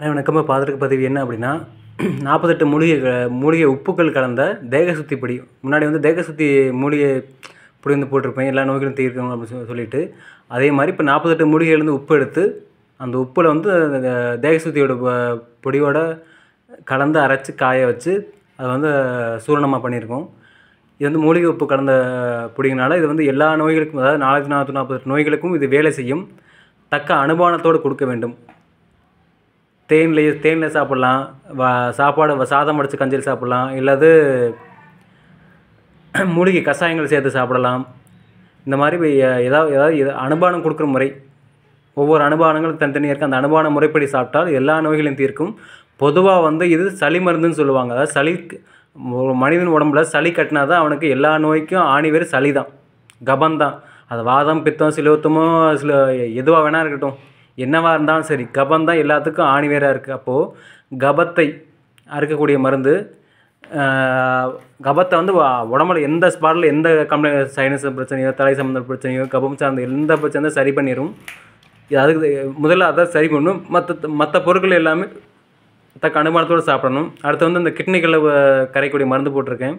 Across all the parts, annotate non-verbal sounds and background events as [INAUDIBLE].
ஆனால் வணக்கமாக பார்த்துருக்க பதிவு என்ன அப்படின்னா நாற்பத்தெட்டு மூலிகை மூலிகை உப்புக்கள் கலந்த தேக சுத்தி பொடி முன்னாடி வந்து தேக சுத்தி மூலிகை வந்து போட்டிருப்பேன் எல்லா நோய்களும் தீர்க்கணும் அப்படின்னு சொல்லிட்டு அதே மாதிரி இப்போ நாற்பத்தெட்டு மூலிகையிலேருந்து உப்பு எடுத்து அந்த உப்பில் வந்து தேக சுத்தியோட பொடியோட கலந்து அரைச்சி காய வச்சு அதை வந்து சூரணமாக பண்ணியிருக்கோம் இது வந்து மூலிகை உப்பு கலந்த பிடிங்கனால இது வந்து எல்லா நோய்களுக்கும் அதாவது நாலாயிரத்தி நானூற்றி நாற்பத்தெட்டு நோய்களுக்கும் இது வேலை செய்யும் தக்க அனுபவத்தோடு கொடுக்க வேண்டும் தேன்லேயே தேனில் சாப்பிட்லாம் வா சாப்பாடு சாதம் வடித்து கஞ்சியில் சாப்பிட்லாம் இல்லாது [CLEARS THROAT] மூலிகை கஷாயங்கள் சேர்த்து சாப்பிடலாம் இந்த மாதிரி ஏதாவது ஏதாவது அனுபானம் கொடுக்குற முறை ஒவ்வொரு அனுபானங்களும் தனித்தனியாக இருக்குது அந்த அனுபான முறைப்படி சாப்பிட்டால் எல்லா நோய்களையும் தீர்க்கும் பொதுவாக வந்து இது சளி மருந்துன்னு சொல்லுவாங்க அதாவது சளி மனிதன் உடம்புல சளி கட்டினா தான் அவனுக்கு எல்லா நோய்க்கும் ஆணி வேறு சளி தான் கபந்தான் அது வாதம் பித்தம் சிலோத்தமோ சில எதுவாக வேணால் இருக்கட்டும் என்னவாக இருந்தாலும் சரி கபம் தான் எல்லாத்துக்கும் ஆணிவேராக இருக்குது அப்போது கபத்தை அறுக்கக்கூடிய மருந்து கபத்தை வந்து உடம்புல எந்த ஸ்பாட்டில் எந்த கம்ப்ளைண்ட் சைனஸ் பிரச்சனையோ தலை சம்மந்த பிரச்சனையோ கபம் சார்ந்த எந்த பிரச்சனையும் சரி பண்ணிடும் இது அதுக்கு முதல்ல அதை சரி பண்ணணும் மற்ற மற்ற பொருட்கள் எல்லாமே தக்க அனுமானத்தோடு சாப்பிடணும் அடுத்து வந்து கிட்னி கிட்னிகளை கரைக்கூடிய மருந்து போட்டிருக்கேன்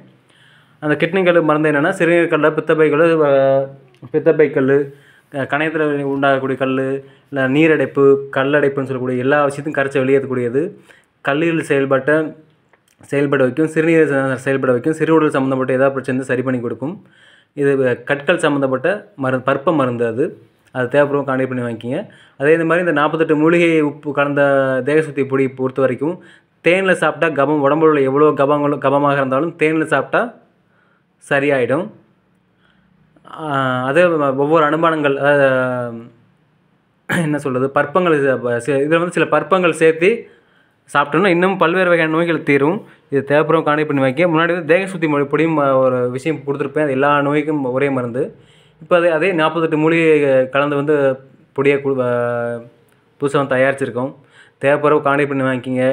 அந்த கிட்னிகள் மருந்து என்னென்னா சிறுநீர் கல் பித்தப்பைகள் பித்தப்பைக்கல் கணையத்தில் உண்டாகக்கூடிய கல் இல்லை நீரடைப்பு கல்லடைப்புன்னு சொல்லக்கூடிய எல்லா விஷயத்தையும் கரைச்சி வெளியேற்றக்கூடியது கல்லீரல் செயல்பட்ட செயல்பட வைக்கும் சிறுநீர் செயல்பட வைக்கும் உடல் சம்மந்தப்பட்ட ஏதாவது பிரச்சனை சரி பண்ணி கொடுக்கும் இது கற்கள் சம்மந்தப்பட்ட மருந்து பற்ப மருந்து அது அது தேவைப்படும் கான்டெக்ட் பண்ணி வாங்கிக்கிங்க அதே இந்த மாதிரி இந்த நாற்பத்தெட்டு மூலிகை உப்பு கலந்த தேகசுத்தி பொடி பொறுத்த வரைக்கும் தேனில் சாப்பிட்டா கபம் உடம்புல எவ்வளோ கபங்களும் கபமாக இருந்தாலும் தேனில் சாப்பிட்டா சரியாயிடும் அதே ஒவ்வொரு அனுமானங்கள் என்ன சொல்கிறது பற்பங்கள் இதில் வந்து சில பற்பங்கள் சேர்த்து சாப்பிட்டோம்னா இன்னும் பல்வேறு வகையான நோய்கள் தீரும் இது தேவைப்படும் காணி பண்ணி வைக்க முன்னாடி வந்து தேக சுத்தி பொடியும் ஒரு விஷயம் கொடுத்துருப்பேன் எல்லா நோய்க்கும் ஒரே மருந்து இப்போ அதே அதே நாற்பத்தெட்டு மூலிகை கலந்து வந்து பொடியை புதுசாக தயாரிச்சிருக்கோம் தேவைப்படுறவு காணி பண்ணி வாங்கிக்கிங்க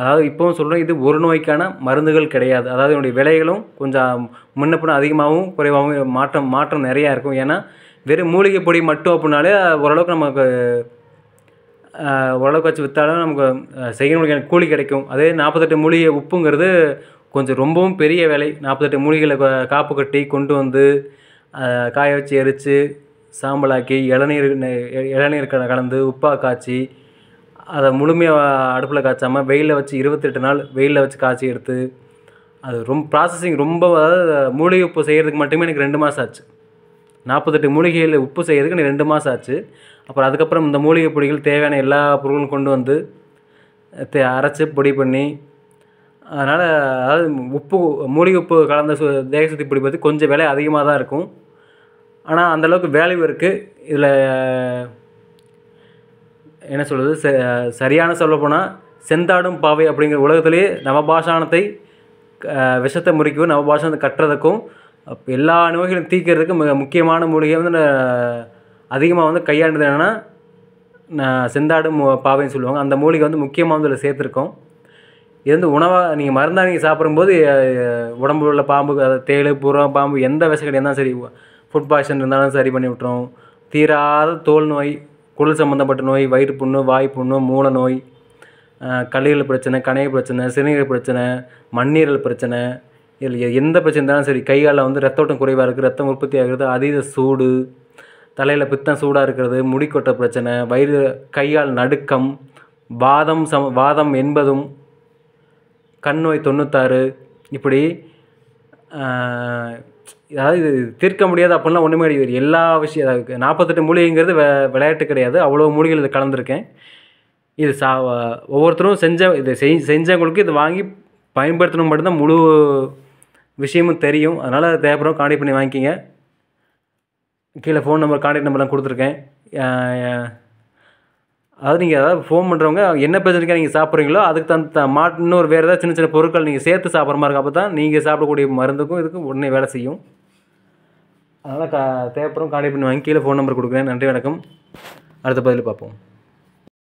அதாவது இப்போவும் சொல்கிறேன் இது ஒரு நோய்க்கான மருந்துகள் கிடையாது அதாவது இதனுடைய விலைகளும் கொஞ்சம் முன்ன அதிகமாகவும் குறைவாகவும் மாற்றம் மாற்றம் நிறையா இருக்கும் ஏன்னா வெறும் மூலிகை பொடி மட்டும் அப்படின்னாலே ஓரளவுக்கு நமக்கு ஓரளவுக்கு வச்சு விற்றாலும் நமக்கு செய்யணும் கூலி கிடைக்கும் அதே நாற்பத்தெட்டு மூலிகை உப்புங்கிறது கொஞ்சம் ரொம்பவும் பெரிய வேலை நாற்பத்தெட்டு மூலிகளை காப்பு கட்டி கொண்டு வந்து காய வச்சு எரித்து சாம்பலாக்கி இளநீர் இளநீர் கலந்து உப்பாக காய்ச்சி அதை முழுமையாக அடுப்பில் காய்ச்சாமல் வெயிலில் வச்சு இருபத்தெட்டு நாள் வெயிலில் வச்சு காய்ச்சி எடுத்து அது ரொம்ப ப்ராசஸிங் ரொம்ப அதாவது மூலிகை உப்பு செய்கிறதுக்கு மட்டுமே எனக்கு ரெண்டு மாதம் ஆச்சு நாற்பத்தெட்டு மூலிகையில் உப்பு செய்கிறதுக்கு எனக்கு ரெண்டு மாதம் ஆச்சு அப்புறம் அதுக்கப்புறம் இந்த மூலிகை பொடிகள் தேவையான எல்லா பொருளும் கொண்டு வந்து தே அரைச்சி பொடி பண்ணி அதனால் அதாவது உப்பு மூலிகை உப்பு கலந்த சு தேக சுத்தி பொடி பற்றி கொஞ்சம் விலை அதிகமாக தான் இருக்கும் ஆனால் அந்தளவுக்கு வேல்யூ இருக்குது இதில் என்ன சொல்கிறது ச சரியான சொல்லப்போனால் செந்தாடும் பாவை அப்படிங்கிற உலகத்திலேயே நவபாஷானத்தை விஷத்தை முறிக்கவும் நவபாஷானத்தை கட்டுறதுக்கும் எல்லா நோய்களையும் தீர்க்கிறதுக்கும் மிக முக்கியமான மூலிகை வந்து அதிகமாக வந்து கையாண்டது என்னென்னா செந்தாடும் பாவைன்னு சொல்லுவாங்க அந்த மூலிகை வந்து முக்கியமாக வந்து சேர்த்துருக்கோம் இது வந்து உணவாக நீங்கள் மருந்தாக நீங்கள் சாப்பிடும்போது உடம்பு உள்ள பாம்பு தேள் புறம் பாம்பு எந்த விஷம் கிடையாது சரி ஃபுட் பாய்சன் இருந்தாலும் சரி பண்ணி விட்டுரும் தீராத தோல் நோய் குடல் சம்மந்தப்பட்ட நோய் வயிறு புண்ணு வாய் புண்ணு மூல நோய் கல்லீரல் பிரச்சனை கணைய பிரச்சனை சிறுநீர் பிரச்சனை மண்ணீரல் பிரச்சனை இல்லை எந்த பிரச்சனை இருந்தாலும் சரி கையால் வந்து ரத்த ஓட்டம் குறைவாக இருக்குது ரத்தம் உற்பத்தி ஆகிறது அதீத சூடு தலையில் பித்தம் சூடாக இருக்கிறது முடிக்கொட்ட பிரச்சனை வயிறு கையால் நடுக்கம் வாதம் சம வாதம் என்பதும் கண் நோய் தொண்ணூத்தாறு இப்படி அதாவது இது தீர்க்க முடியாது அப்படின்லாம் ஒன்றுமே கிடையாது எல்லா விஷயம் அதாவது நாற்பத்தெட்டு மூலிகைங்கிறது வெ விளையாட்டு கிடையாது அவ்வளோ மூலிகைகள் இது கலந்துருக்கேன் இது சா ஒவ்வொருத்தரும் செஞ்ச இதை செய் செஞ்சவங்களுக்கு இது வாங்கி பயன்படுத்தணும் மட்டும்தான் முழு விஷயமும் தெரியும் அதனால் தேவைப்படும் கான்டெக்ட் பண்ணி வாங்கிக்கிங்க கீழே ஃபோன் நம்பர் கான்டெக்ட் நம்பர்லாம் கொடுத்துருக்கேன் அதாவது நீங்கள் அதாவது ஃபோன் பண்ணுறவங்க என்ன பிரச்சனைக்காக நீங்கள் சாப்பிட்றீங்களோ அதுக்கு தகுந்த மாட்டு இன்னொரு வேறு ஏதாவது சின்ன சின்ன பொருட்கள் நீங்கள் சேர்த்து சாப்பிட்ற மாதிரி அப்போ தான் நீங்கள் சாப்பிடக்கூடிய மருந்துக்கும் இதுக்கும் உடனே வேலை செய்யும் அதனால் கா தேவைப்படும் கான்டாக்ட் பண்ணி வாங்கி கீழே ஃபோன் நம்பர் கொடுக்குறேன் நன்றி வணக்கம் அடுத்த பதில் பார்ப்போம்